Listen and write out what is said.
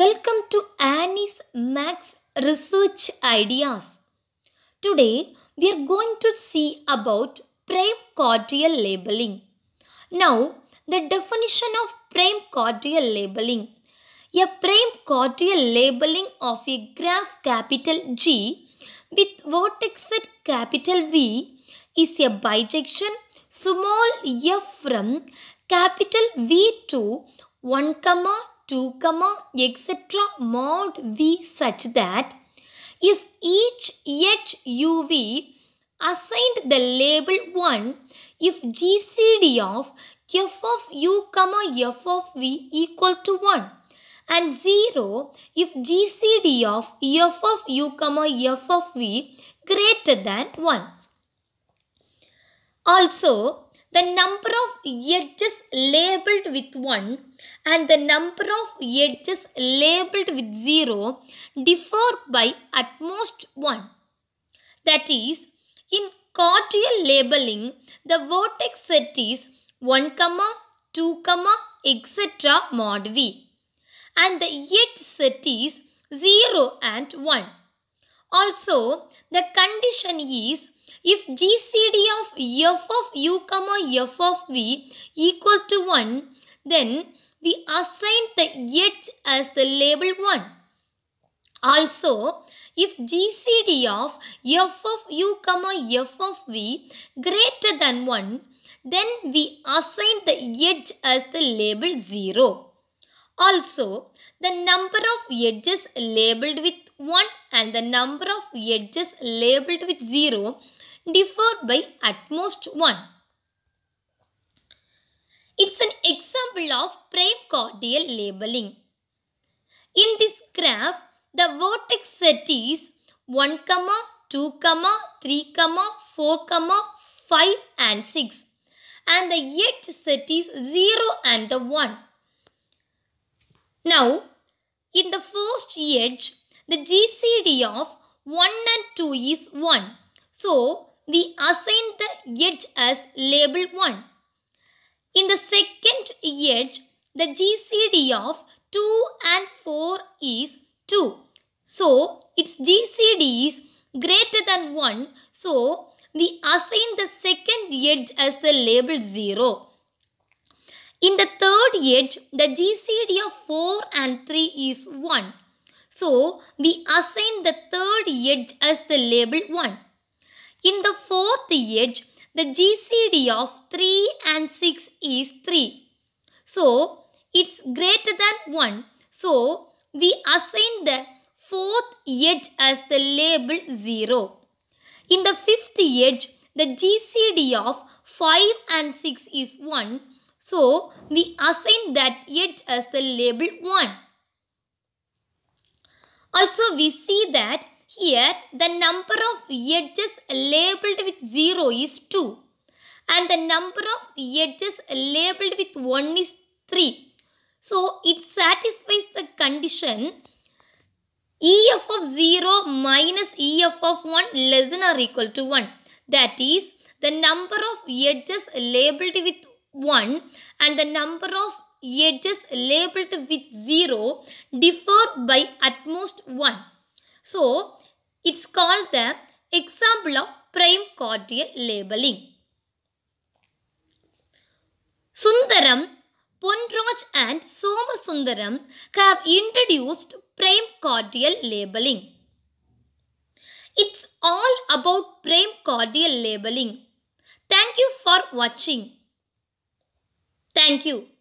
Welcome to Annie's Max Research Ideas. Today we are going to see about primordial labeling. Now, the definition of primordial labeling. A primordial labeling of a graph capital G with vertex at capital V is a bijection small f from capital V to 1, 2, comma, etc. mod v such that if each HUV assigned the label 1, if GCD of f of u comma f of v equal to 1 and 0 if GCD of f of u comma f of v greater than 1. Also, the number of edges labeled with 1 and the number of edges labeled with 0 differ by at most 1. That is, in cordial labeling, the vertex set is 1, comma 2, comma etc. mod v and the edge set is 0 and 1. Also, the condition is if GCD of f of u comma f of v equal to 1, then we assign the edge as the label 1. Also, if GCD of f of u comma f of v greater than 1, then we assign the edge as the label 0. Also, the number of edges labeled with 1 and the number of edges labeled with 0 differ by at most 1. It's an example of prime cordial labeling. In this graph, the vertex set is 1, 2, 3, 4, 5 and 6 and the edge set is 0 and the 1. Now, in the first edge, the GCD of 1 and 2 is 1. So, we assign the edge as label 1. In the second edge, the GCD of 2 and 4 is 2. So, its GCD is greater than 1. So, we assign the second edge as the label 0. In the third edge, the GCD of 4 and 3 is 1. So, we assign the third edge as the label 1. In the fourth edge, the GCD of 3 and 6 is 3. So, it's greater than 1. So, we assign the fourth edge as the label 0. In the fifth edge, the GCD of 5 and 6 is 1. So we assign that yet as the label 1. Also we see that here the number of edges labeled with 0 is 2 and the number of edges labeled with 1 is 3. So it satisfies the condition EF of 0 minus EF of 1 less than or equal to 1. That is the number of edges labeled with 1 and the number of edges labeled with 0 differ by at most 1. So, it's called the example of prime cordial labeling. Sundaram, Pondraj and Somasundaram have introduced prime cordial labeling. It's all about prime cordial labeling. Thank you for watching. Thank you.